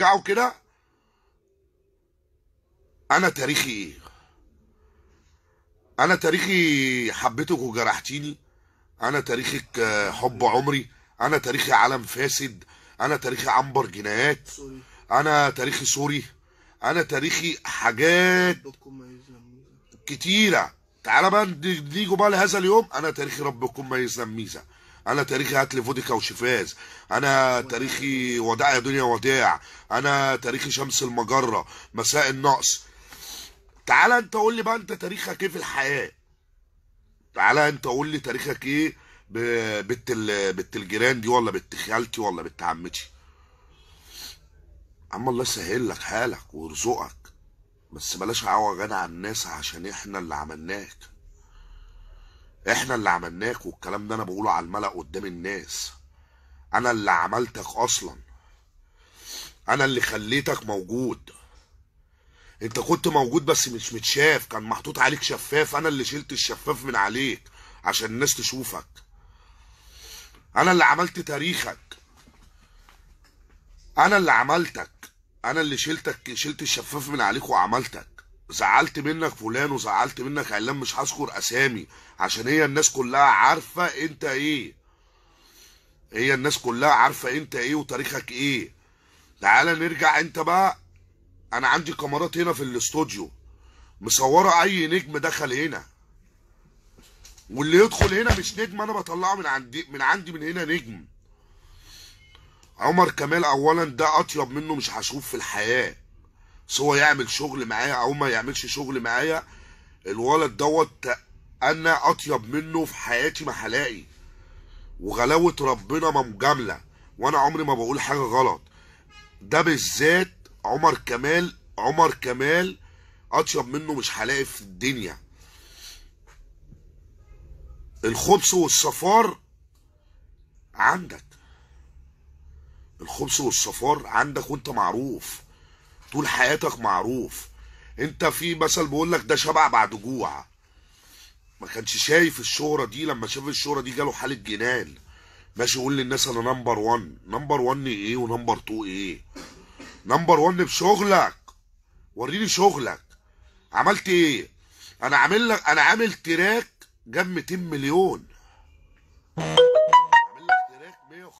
وتركعه كده انا تاريخي ايه انا تاريخي حبيتك وجرحتيني انا تاريخك آه، حب عمري انا تاريخي عالم فاسد انا تاريخي عنبر جنايات انا تاريخي سوري انا تاريخي حاجات كتيره تعالى بقى نيجوا بقى لهذا اليوم انا تاريخي ربكم ما يزن ميزه انا تاريخي هات لي فوديكا وشفاز انا تاريخي وداع يا دنيا وداع انا تاريخي شمس المجره مساء النقص تعالى انت قول لي بقى انت تاريخك ايه في الحياه تعالى انت قول لي تاريخك ايه بنت بنت الجيران دي ولا بنت خالتي ولا بنت عمتي عم الله يسهل لك حالك ويرزقك بس بلاش انا على الناس عشان احنا اللي عملناك احنا اللي عملناك والكلام ده انا بقوله على الملأ قدام الناس انا اللي عملتك اصلا انا اللي خليتك موجود انت كنت موجود بس مش متشاف كان محطوط عليك شفاف انا اللي شلت الشفاف من عليك عشان الناس تشوفك انا اللي عملت تاريخك انا اللي عملتك انا اللي شلتك شلت الشفاف من عليك وعملتك زعلت منك فلان وزعلت منك علان مش هذكر اسامي عشان هي الناس كلها عارفه انت ايه هي الناس كلها عارفه انت ايه وتاريخك ايه تعالى نرجع انت بقى انا عندي كاميرات هنا في الاستوديو مصوره اي نجم دخل هنا واللي يدخل هنا مش نجم انا بطلعه من عندي من عندي من هنا نجم عمر كمال اولا ده اطيب منه مش هشوف في الحياه بس هو يعمل شغل معايا او ما يعملش شغل معايا الولد دوت انا اطيب منه في حياتي ما هلاقي وغلاوه ربنا ما مجامله وانا عمري ما بقول حاجه غلط ده بالذات عمر كمال عمر كمال اطيب منه مش هلاقي في الدنيا الخبص والصفار عندك الخبص والصفار عندك وانت معروف طول حياتك معروف انت في مثل بيقول لك ده شبع بعد جوع ما كانش شايف الشهره دي لما شاف الشهره دي جاله حاله جنان ماشي يقول للناس انا نمبر 1 نمبر 1 ايه ونمبر 2 ايه نمبر 1 بشغلك وريني شغلك عملت ايه انا عامل لك انا عامل تراك جاب 200 مليون